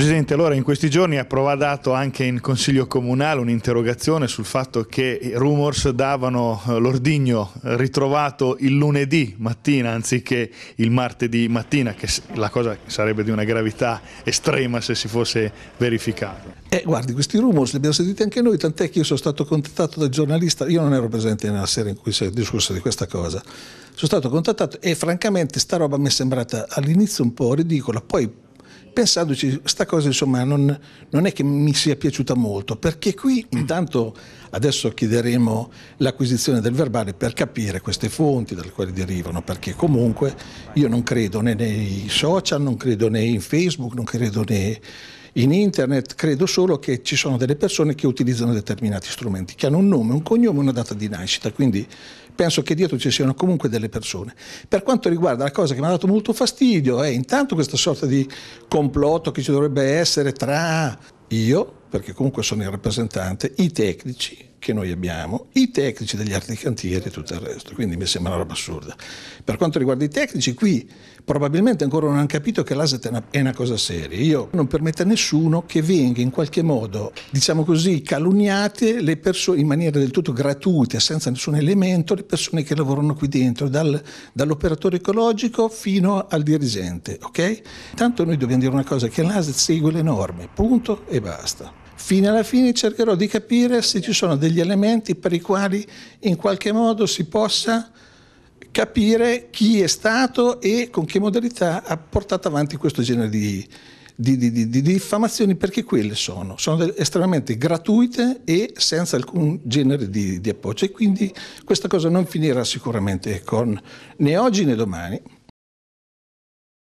Presidente, allora in questi giorni ha approvato anche in Consiglio Comunale un'interrogazione sul fatto che i rumors davano eh, l'ordigno ritrovato il lunedì mattina anziché il martedì mattina, che la cosa sarebbe di una gravità estrema se si fosse verificato. Eh, guardi, questi rumors li abbiamo sentiti anche noi, tant'è che io sono stato contattato dal giornalista, io non ero presente nella sera in cui si è discusso di questa cosa, sono stato contattato e francamente sta roba mi è sembrata all'inizio un po' ridicola, poi pensandoci, questa cosa insomma non, non, è che mi sia piaciuta molto, perché qui mm. intanto adesso chiederemo l'acquisizione del verbale per capire queste fonti dalle quali derivano, perché comunque io non credo né nei social, non credo né in Facebook, non credo né in internet credo solo che ci sono delle persone che utilizzano determinati strumenti, che hanno un nome, un cognome, una data di nascita, quindi penso che dietro ci siano comunque delle persone. Per quanto riguarda la cosa che mi ha dato molto fastidio è intanto questa sorta di complotto che ci dovrebbe essere tra io, perché comunque sono il rappresentante, i tecnici che noi abbiamo, i tecnici degli altri cantieri e tutto il resto, quindi mi sembra una roba assurda. Per quanto riguarda i tecnici, qui probabilmente ancora non hanno capito che l'ASET è una cosa seria. Io non permetto a nessuno che venga in qualche modo, diciamo così, calunniate le persone in maniera del tutto gratuita, senza nessun elemento, le persone che lavorano qui dentro, dal, dall'operatore ecologico fino al dirigente, ok? Tanto noi dobbiamo dire una cosa, che l'ASET segue le norme, punto e basta. Fino alla fine cercherò di capire se ci sono degli elementi per i quali in qualche modo si possa capire chi è stato e con che modalità ha portato avanti questo genere di, di, di, di, di, diffamazioni perché quelle sono, sono estremamente gratuite e senza alcun genere di, appoggio e quindi questa cosa non finirà sicuramente con né oggi né domani.